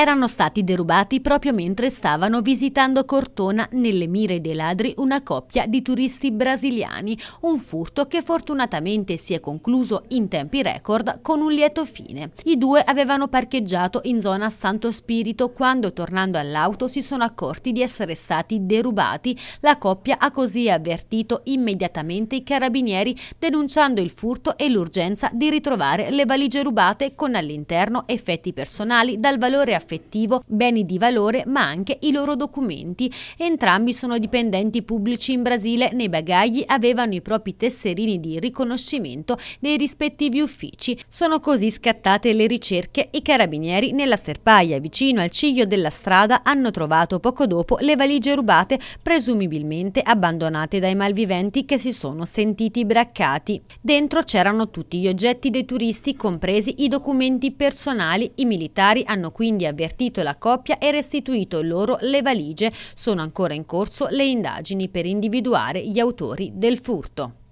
erano stati derubati proprio mentre stavano visitando Cortona nelle mire dei ladri una coppia di turisti brasiliani, un furto che fortunatamente si è concluso in tempi record con un lieto fine. I due avevano parcheggiato in zona Santo Spirito quando tornando all'auto si sono accorti di essere stati derubati. La coppia ha così avvertito immediatamente i carabinieri denunciando il furto e l'urgenza di ritrovare le valigie rubate con all'interno effetti personali dal valore affettivo affettivo, beni di valore ma anche i loro documenti. Entrambi sono dipendenti pubblici in Brasile, nei bagagli avevano i propri tesserini di riconoscimento dei rispettivi uffici. Sono così scattate le ricerche. I carabinieri nella sterpaia vicino al ciglio della strada hanno trovato poco dopo le valigie rubate, presumibilmente abbandonate dai malviventi che si sono sentiti braccati. Dentro c'erano tutti gli oggetti dei turisti, compresi i documenti personali. I militari hanno quindi avviato avvertito la coppia e restituito loro le valigie. Sono ancora in corso le indagini per individuare gli autori del furto.